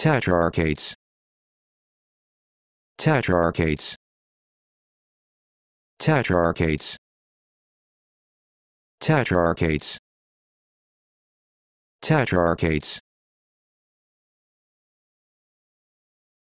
Tetrarchates Tetrarchates Tetrarchates Tetrarchates Tetrarchates